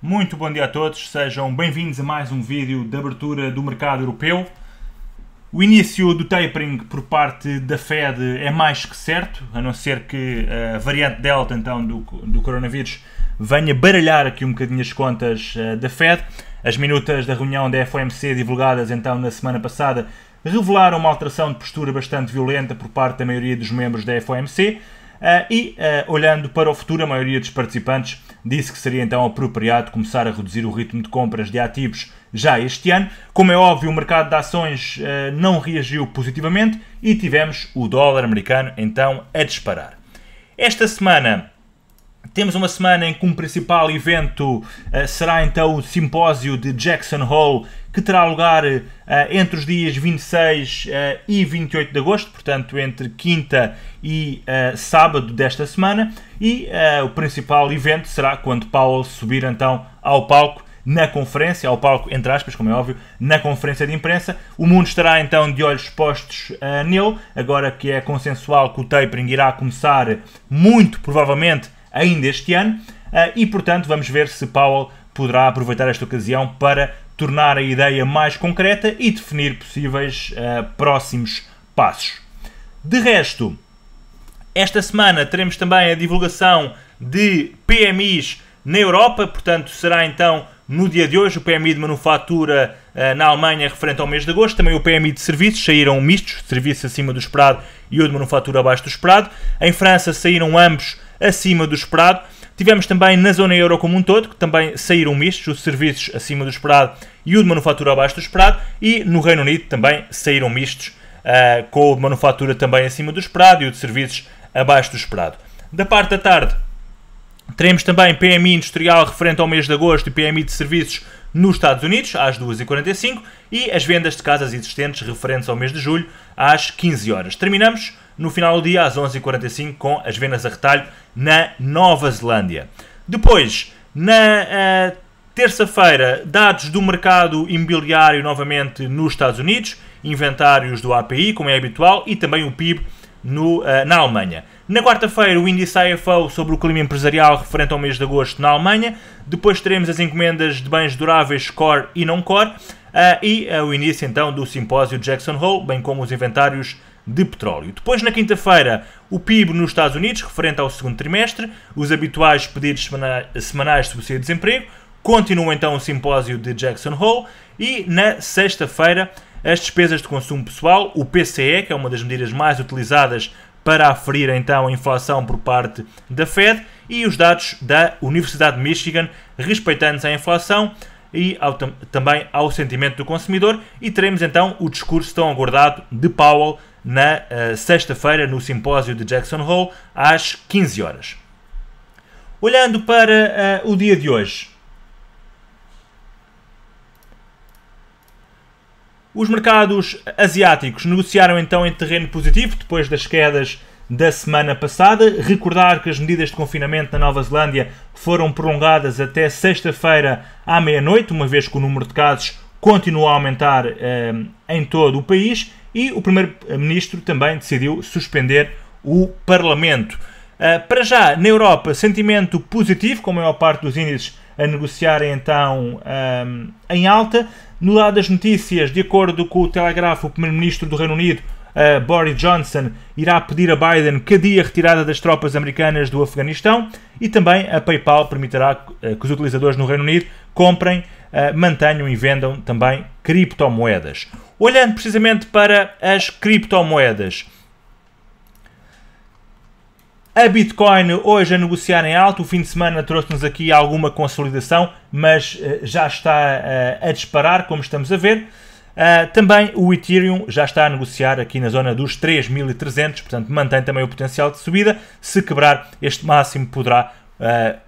Muito bom dia a todos, sejam bem-vindos a mais um vídeo de abertura do mercado europeu. O início do tapering por parte da Fed é mais que certo, a não ser que a variante Delta então, do, do coronavírus venha baralhar aqui um bocadinho as contas uh, da Fed. As minutas da reunião da FOMC divulgadas então na semana passada revelaram uma alteração de postura bastante violenta por parte da maioria dos membros da FOMC. Eh, e, eh, olhando para o futuro, a maioria dos participantes disse que seria então apropriado começar a reduzir o ritmo de compras de ativos já este ano. Como é óbvio, o mercado de ações eh, não reagiu positivamente e tivemos o dólar americano então a disparar. Esta semana temos uma semana em que um principal evento uh, será então o simpósio de Jackson Hole, que terá lugar uh, entre os dias 26 uh, e 28 eh, de agosto, portanto, entre quinta e sábado desta semana. E o principal evento será quando Powell subir então ao palco na conferência, ao palco, entre aspas, como é óbvio, na conferência de imprensa. O mundo estará então de olhos postos uh, nele, agora que é consensual que o tapering irá começar muito provavelmente ainda este ano. Ah, e, portanto, vamos ver se Powell poderá aproveitar esta ocasião para tornar a ideia mais concreta e definir possíveis ah, próximos passos. De resto, esta semana teremos também a divulgação de PMIs na Europa, portanto, será então no dia de hoje o PMI de manufatura uh, na Alemanha referente ao mês de agosto, também o PMI de serviços, saíram mistos, serviços acima do esperado e o de manufatura abaixo do esperado. Em França saíram ambos acima do esperado. Tivemos também na zona euro como um todo, que também saíram mistos, os serviços acima do esperado e o de manufatura abaixo do esperado, e no Reino Unido também saíram mistos, uh, com o de manufatura também acima do esperado e o de serviços abaixo do esperado. Da parte da tarde, teremos também PMI industrial referente ao mês de agosto e PMI de serviços nos Estados Unidos, às 2h45, e as vendas de casas existentes referentes ao mês de julho, às 15 horas. Terminamos no final do dia às 11h45 com as vendas a retalho na Nova Zelândia. Depois, na eh, terça-feira, dados do mercado imobiliário novamente nos Estados Unidos, inventários do API, como é habitual, e também o PIB no, uh, na Alemanha. Na quarta-feira, o índice IFO sobre o clima empresarial referente ao mês de agosto na Alemanha. Depois teremos as encomendas de bens duráveis core e não core. Uh, e uh, o início então do simpósio Jackson Hole, bem como os inventários de petróleo. Depois, na quinta-feira, o PIB nos Estados Unidos, referente ao segundo trimestre, os habituais pedidos semanais, de subsídio de desemprego, continua então o simpósio de Jackson Hole e, na sexta-feira, as despesas de consumo pessoal, o PCE, que é uma das medidas mais utilizadas para aferir então a inflação por parte da Fed, e os dados da Universidade de Michigan, respeitando-se à inflação e ao, também ao sentimento do consumidor, e teremos então o discurso tão aguardado de Powell na uh, sexta-feira no simpósio de Jackson Hole às 15 horas. Olhando para uh, o dia de hoje, os mercados asiáticos negociaram então em terreno positivo depois das quedas da semana passada. Recordar que as medidas de confinamento na Nova Zelândia foram prolongadas até sexta-feira à meia-noite, uma vez que o número de casos continua a aumentar ehm, em todo o país e o Primeiro-Ministro eh, também decidiu suspender o Parlamento. Uh, para já, na Europa, sentimento positivo, com a maior parte dos índices a negociarem então um, ehm, em alta. No lado das notícias, de acordo com o Telegrafo, o Primeiro-Ministro do Reino Unido uh, Boris Johnson irá pedir a Biden que adie a retirada das tropas americanas do Afeganistão e também a PayPal permitirá eh, que os utilizadores no Reino Unido comprem, uh, mantenham e vendam também criptomoedas. Olhando precisamente para as criptomoedas. A Bitcoin hoje a negociar em alto, o fim de semana trouxe-nos aqui alguma consolidação, mas já está a disparar, como estamos a ver. Uh, também o Ethereum já está a negociar aqui na zona dos 3.300, portanto mantém também o potencial de subida. Se quebrar este máximo, poderá uh,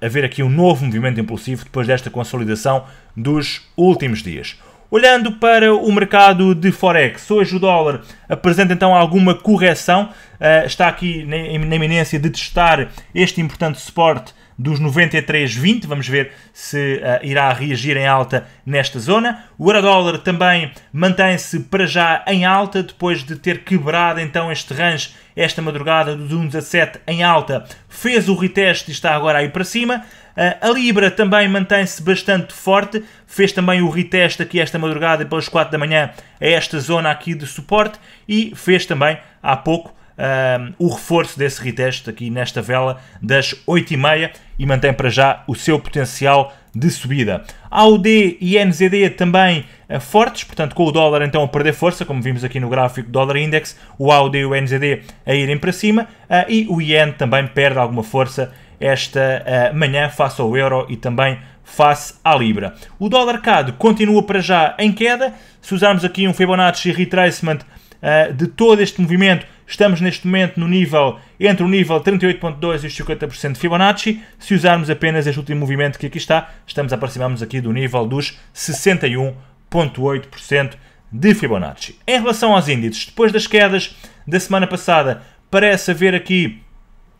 haver aqui um novo movimento impulsivo depois desta consolidação dos últimos dias. Olhando para o mercado de Forex, hoje o dólar apresenta então alguma correção, eh, está aqui na, iminência de testar este importante suporte dos 93,20. Vamos ver se uh, irá reagir em alta nesta zona. O euro-dólar também mantém-se para já em alta, depois de ter quebrado então este range esta madrugada dos 1,17 em alta. Fez o reteste e está agora aí para cima. Eh, a Libra também mantém-se bastante forte, fez também o reteste aqui esta madrugada pelas 4 da manhã a esta zona aqui de suporte e fez também há pouco um, o reforço desse reteste aqui nesta vela das 8h30 e mantém para já o seu potencial de subida. AUD e NZD também uh, fortes, portanto com o dólar então a perder força, como vimos aqui no gráfico dólar index, o AUD e o NZD a irem para cima uh, e o ien também perde alguma força esta uh, manhã face ao euro e também face à libra. O dólar CAD continua para já em queda, se usarmos aqui um Fibonacci retracement uh, de todo este movimento, estamos neste momento no nível entre o nível 38.2 e os 50% de Fibonacci. Se usarmos apenas este último movimento que aqui está, estamos aproximamos aqui do nível dos 61.8% de Fibonacci. Em relação aos índices, depois das quedas da semana passada, parece haver aqui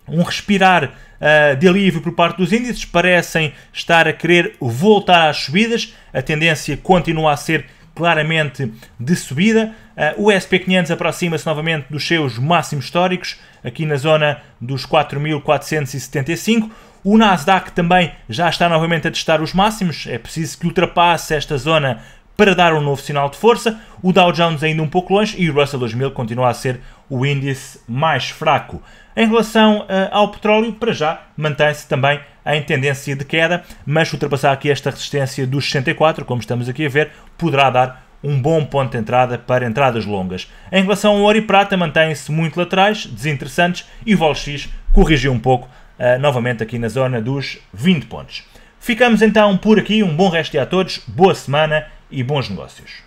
um respirar uh, de alívio por parte dos índices, parecem estar a querer voltar às subidas, a tendência continua a ser claramente de subida. Eh, o SP500 aproxima-se novamente dos seus máximos históricos, aqui na zona dos 4.475. O Nasdaq também já está novamente a testar os máximos, é preciso que ultrapasse esta zona para dar um novo sinal de força. O Dow Jones ainda um pouco longe e o Russell 2000 continua a ser o índice mais fraco. Em relação eh, ao petróleo, para já mantém-se também em tendência de queda, mas ultrapassar aqui esta resistência dos 64, como estamos aqui a ver, poderá dar um bom ponto de entrada para entradas longas. Em relação ao ouro e prata, mantêm-se muito laterais, desinteressantes, e o VOLX corrigiu um pouco, uh, novamente aqui na zona dos 20 pontos. Ficamos então por aqui, um bom resto a todos, boa semana e bons negócios.